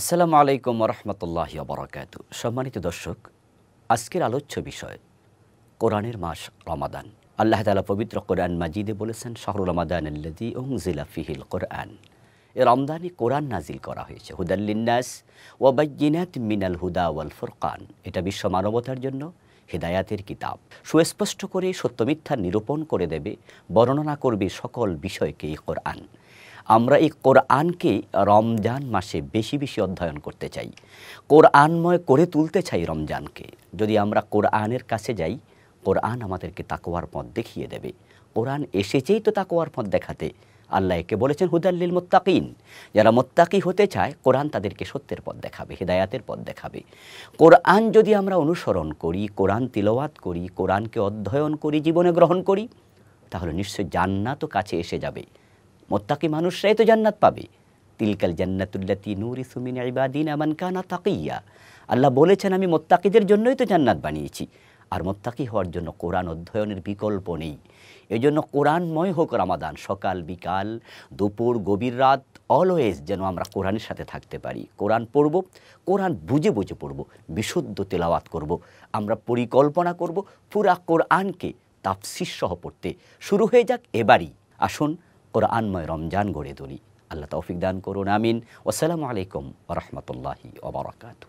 আসসালামু আলাইকুম রহমতুল্লাহ বরাকাত সম্মানিত দর্শক আজকের আলোচ্য বিষয় কোরআনের মাস রমাদান আল্লাহ তালা পবিত্র কোরআন মাজিদে বলেছেন শাহর রমাদান আল্লাদি ওং জিলা ফিহিল কোরআন এ রমদানে কোরআন নাজিল করা হয়েছে হুদাল্লিন্নাস ওয়াবাইনাত মিনাল হুদা ওয়াল ফুরকান এটা বিশ্ব মানবতার জন্য হেদায়াতের কিতাব সুস্পষ্ট করে সত্যমিথ্যা নিরূপণ করে দেবে বর্ণনা করবে সকল বিষয়কে এই কোরআন আমরা এই কোরআনকে রমজান মাসে বেশি বেশি অধ্যয়ন করতে চাই কোরআনময় করে তুলতে চাই রমজানকে যদি আমরা কোরআনের কাছে যাই কোরআন আমাদেরকে তাকোয়ার পথ দেখিয়ে দেবে কোরআন এসেছেই তো তাকোয়ার পথ দেখাতে আল্লাহ একে বলেছেন হুদাল্লিল মোত্তাকিন যারা মোত্তাকি হতে চায় কোরআন তাদেরকে সত্যের পথ দেখাবে হৃদায়াতের পথ দেখাবে কোরআন যদি আমরা অনুসরণ করি কোরআন তিলওয়াত করি কোরআনকে অধ্যয়ন করি জীবনে গ্রহণ করি তাহলে নিশ্চয় জান্নাত কাছে এসে যাবে মোত্তাকি মানুষরাই তো জান্নাত পাবে তিলকাল জান্নাতুল্লাতি নুরি সুমিন ইবাদিন আমান কানা তাকিয়া আল্লাহ বলেছেন আমি মোত্তাকিদের জন্যই তো জান্নাত বানিয়েছি আর মোত্তাকি হওয়ার জন্য কোরআন অধ্যয়নের বিকল্প নেই এজন্য কোরআনময় হোক রামাদান সকাল বিকাল দুপুর গভীর রাত অলওয়েজ যেন আমরা কোরআনের সাথে থাকতে পারি কোরআন পড়ব কোরআন বুঝে বুঝে পড়ব বিশুদ্ধ তেলাওয়াত করব আমরা পরিকল্পনা করব পুরা কোরআনকে তাপসিস সহ পড়তে শুরু হয়ে যাক এবারই আসুন কোরআনময় রমজান গড়ে তুলি আল্লাহ তৌফিক দান করুন আমিন আসসালামু আলাইকুম রহমতুল্লাহি ওবরাকাতু